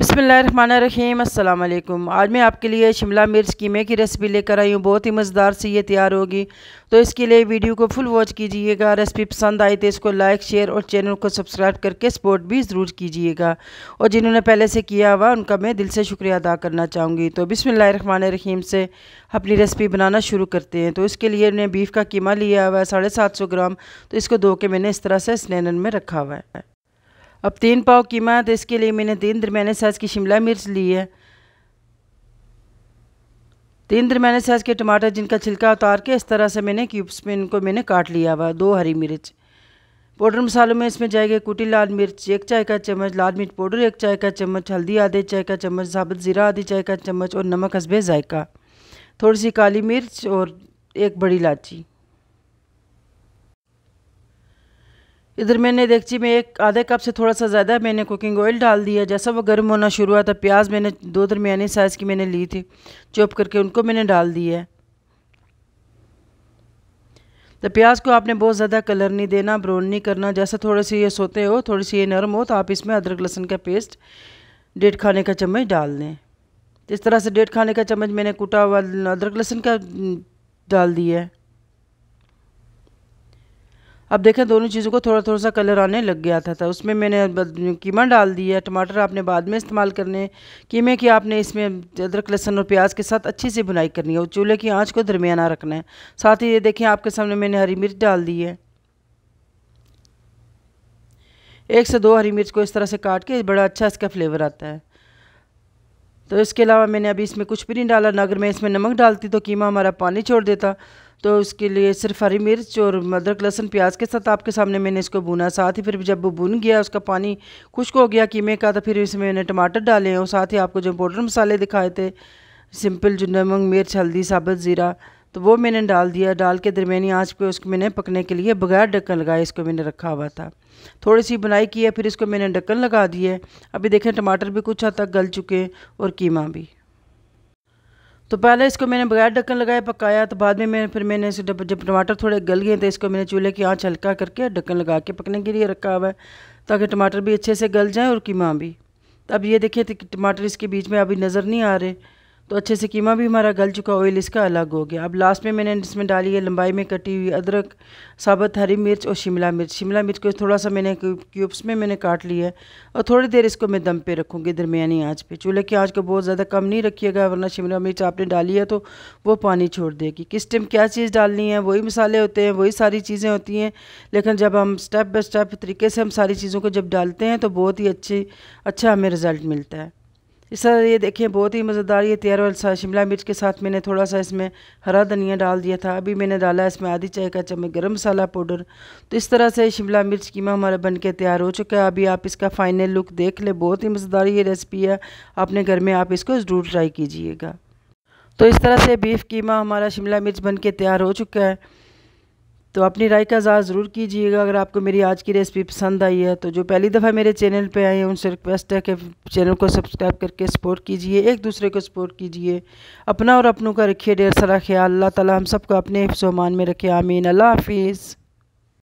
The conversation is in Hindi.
बसमीम अल्लाम आज मैं आपके लिए शिमला मिर्च कीमे की रेसिपी लेकर आई हूँ बहुत ही मज़ेदार से ये तैयार होगी तो इसके लिए वीडियो को फुल वॉच कीजिएगा रेसिपी पसंद आई तो इसको लाइक शेयर और चैनल को सब्सक्राइब करके सपोर्ट भी ज़रूर कीजिएगा और जिन्होंने पहले से किया हुआ उनका मैं दिल से शुक्रिया अदा करना चाहूँगी तो रहीम से अपनी रेसिपी बनाना शुरू करते हैं तो इसके लिए मैंने बीफ का कीमा लिया हुआ है साढ़े सात सौ ग्राम तो इसको धो के मैंने इस तरह से स्नैनन में रखा हुआ है अब तीन पाव कीमा तो इसके लिए मैंने तीन दरमियाने साइज़ की शिमला मिर्च ली है तीन दरमियाने साइज़ के टमाटर जिनका छिलका उतार के इस तरह से मैंने क्यूब्स में इनको मैंने काट लिया हुआ दो हरी मिर्च पाउडर मसालों में इसमें जाएंगे कुटी लाल मिर्च एक चाय का चम्मच लाल मिर्च पाउडर एक चाय का चम्मच हल्दी आधे चाय का चम्मच साबुत ज़ीरा आधी चाय का चम्मच और नमक हसबे जायका थोड़ी सी काली मिर्च और एक बड़ी इलायची इधर मैंने देखी मैं एक आधे कप से थोड़ा सा ज़्यादा मैंने कुकिंग ऑयल डाल दिया जैसा वो गर्म होना शुरू हुआ था प्याज मैंने दो दरमिया साइज़ की मैंने ली थी चॉप करके उनको मैंने डाल दिया है तो प्याज को आपने बहुत ज़्यादा कलर नहीं देना ब्राउन नहीं करना जैसा थोड़े से ये सोते हो थोड़ी सी ये नरम हो तो आप इसमें अदरक लहसन का पेस्ट डेढ़ खाने का चम्मच डाल दें इस तरह से डेढ़ खाने का चम्मच मैंने कूटा हुआ अदरक लहसुन का डाल दिया है अब देखें दोनों चीज़ों को थोड़ा थोड़ा सा कलर आने लग गया था, था। उसमें मैंने कीमा डाल दिया टमाटर आपने बाद में इस्तेमाल करने कीमे की आपने इसमें अदरक लहसन और प्याज के साथ अच्छी सी बुनाई करनी है और चूल्हे की आँच को दरमियाना रखना है साथ ही ये देखें आपके सामने मैंने हरी मिर्च डाल दी है एक से दो हरी मिर्च को इस तरह से काट के बड़ा अच्छा इसका फ्लेवर आता है तो इसके अलावा मैंने अभी इसमें कुछ भी नहीं डाला ना अगर मैं इसमें नमक डालती तो कीमा हमारा पानी छोड़ देता तो उसके लिए सिर्फ हरी मिर्च और अदरक लहसुन प्याज के साथ आपके सामने मैंने इसको बुना साथ ही फिर जब बुन गया उसका पानी खुश्क हो गया कीमे का तो फिर इसमें मैंने टमाटर डाले और साथ ही आपको जो पाउडर मसाले दिखाए थे सिंपल जो नमक मिर्च हल्दी साबुत ज़ीरा तो वो मैंने डाल दिया डाल के दरमियानी आँच पे उसको मैंने पकने के लिए बगैर ढक्कन लगाए इसको मैंने रखा हुआ था थोड़ी सी बुनाई की है फिर इसको मैंने ढक्कन लगा दिया अभी देखें टमाटर भी कुछ हद तक गल चुके हैं और कीमा भी तो पहले इसको मैंने बगैर ढक्कन लगाए पकाया तो बाद में मैंने फिर मैंने इसे जब जब टमाटर थोड़े गल गए तो इसको मैंने चूल्हे की आँच हल्का करके ढक्कन लगा के पकने के लिए रखा हुआ है ताकि टमाटर भी अच्छे से गल जाएँ और कीमा भी तो अब ये देखिए टमाटर इसके बीच में अभी नज़र नहीं आ रहे तो अच्छे से कीमा भी हमारा गल चुका ऑयल इसका अलग हो गया अब लास्ट में मैंने इसमें डाली है लंबाई में कटी हुई अदरक साबत हरी मिर्च और शिमला मिर्च शिमला मिर्च को थोड़ा सा मैंने क्यूब्स में मैंने काट लिया है और थोड़ी देर इसको मैं दम पे रखूँगी दरमियानी आँच पे चूल्हे की आँच को बहुत ज़्यादा कम नहीं रखिएगा वरना शिमला मिर्च आपने डाली है तो वो पानी छोड़ देगी किस टाइम क्या चीज़ डालनी है वही मसाले होते हैं वही सारी चीज़ें होती हैं लेकिन जब हम स्टेप बाई स्टेप तरीके से हम सारी चीज़ों को जब डालते हैं तो बहुत ही अच्छी अच्छा हमें रिज़ल्ट मिलता है इस तरह ये देखिए बहुत ही मज़ेदार ये तैयार और शिमला मिर्च के साथ मैंने थोड़ा सा इसमें हरा धनिया डाल दिया था अभी मैंने डाला इसमें आधी चाय का चम्मच गर्म मसाला पाउडर तो इस तरह से शिमला मिर्च कीमा हमारा बन के तैयार हो चुका है अभी आप इसका फ़ाइनल लुक देख लें बहुत ही मज़ेदार ये रेसिपी है अपने घर में आप इसको ज़रूर ट्राई कीजिएगा तो इस तरह से बीफ़ कीमा हमारा शिमला मिर्च बन के तैयार हो चुका है तो अपनी राय का इजाज़ ज़रूर कीजिएगा अगर आपको मेरी आज की रेसिपी पसंद आई है तो जो पहली दफ़ा मेरे चैनल पे आए हैं उनसे रिक्वेस्ट है कि चैनल को सब्सक्राइब करके सपोर्ट कीजिए एक दूसरे को सपोर्ट कीजिए अपना और अपनों का रखिए ढेर सारा ख्याल अल्लाह ताला हम सबको अपने हिफ्स में रखे आमीन अल्लाह हाफिज़